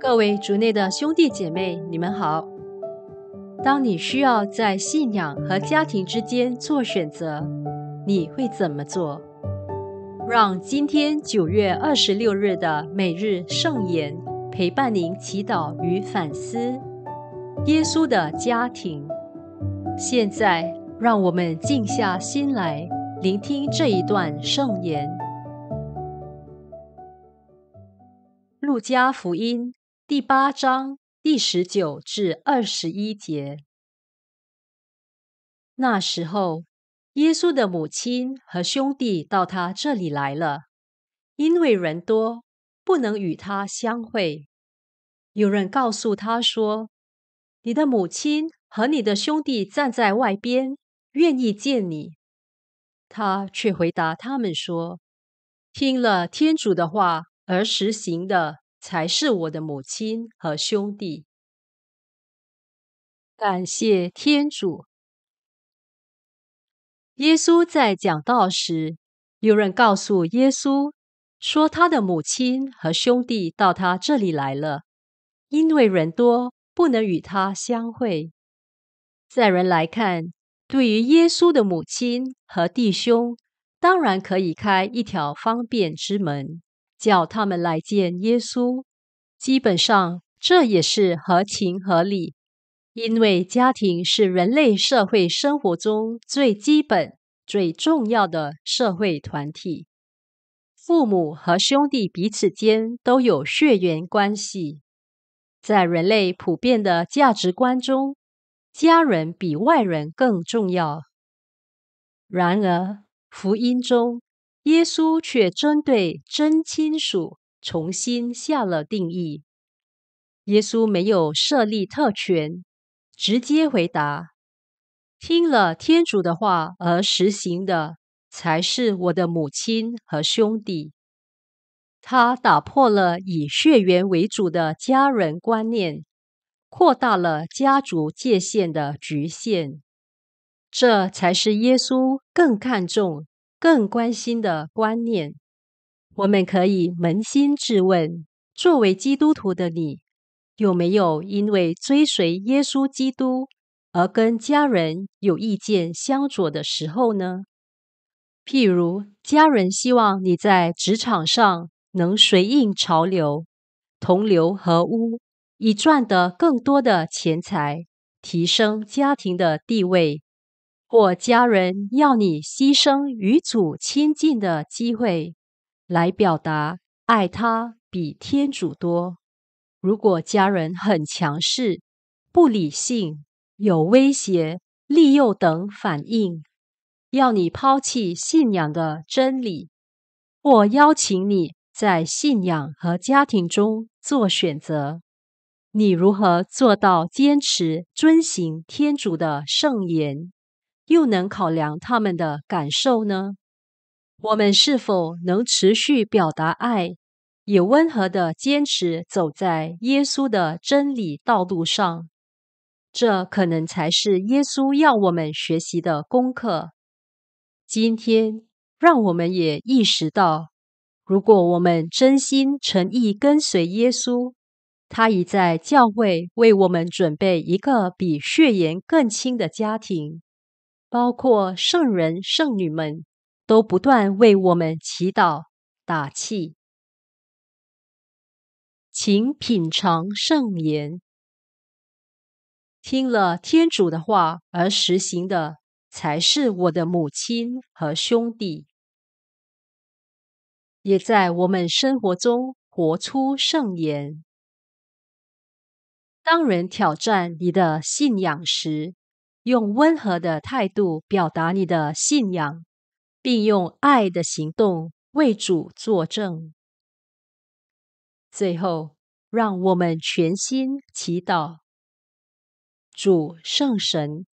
各位族内的兄弟姐妹，你们好。当你需要在信仰和家庭之间做选择，你会怎么做？让今天九月二十六日的每日圣言陪伴您祈祷与反思。耶稣的家庭，现在让我们静下心来聆听这一段圣言，《路加福音》。第八章第十九至二十一节。那时候，耶稣的母亲和兄弟到他这里来了，因为人多，不能与他相会。有人告诉他说：“你的母亲和你的兄弟站在外边，愿意见你。”他却回答他们说：“听了天主的话而实行的。”才是我的母亲和兄弟。感谢天主。耶稣在讲道时，有人告诉耶稣说：“他的母亲和兄弟到他这里来了，因为人多，不能与他相会。”在人来看，对于耶稣的母亲和弟兄，当然可以开一条方便之门。叫他们来见耶稣，基本上这也是合情合理，因为家庭是人类社会生活中最基本、最重要的社会团体，父母和兄弟彼此间都有血缘关系，在人类普遍的价值观中，家人比外人更重要。然而，福音中。耶稣却针对真亲属重新下了定义。耶稣没有设立特权，直接回答：听了天主的话而实行的，才是我的母亲和兄弟。他打破了以血缘为主的家人观念，扩大了家族界限的局限。这才是耶稣更看重。更关心的观念，我们可以扪心自问：作为基督徒的你，有没有因为追随耶稣基督而跟家人有意见相左的时候呢？譬如家人希望你在职场上能随应潮流、同流合污，以赚得更多的钱财，提升家庭的地位。或家人要你牺牲与主亲近的机会，来表达爱他比天主多。如果家人很强势、不理性、有威胁、利诱等反应，要你抛弃信仰的真理，或邀请你在信仰和家庭中做选择，你如何做到坚持遵行天主的圣言？又能考量他们的感受呢？我们是否能持续表达爱，也温和的坚持走在耶稣的真理道路上？这可能才是耶稣要我们学习的功课。今天，让我们也意识到，如果我们真心诚意跟随耶稣，他已在教会为我们准备一个比血缘更亲的家庭。包括圣人、圣女们，都不断为我们祈祷、打气。请品尝圣言，听了天主的话而实行的，才是我的母亲和兄弟。也在我们生活中活出圣言。当人挑战你的信仰时，用温和的态度表达你的信仰，并用爱的行动为主作证。最后，让我们全心祈祷：主圣神，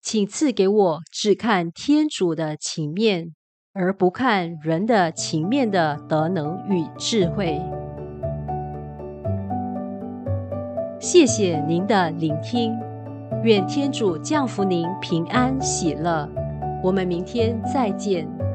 请赐给我只看天主的情面，而不看人的情面的德能与智慧。谢谢您的聆听。愿天主降福您，平安喜乐。我们明天再见。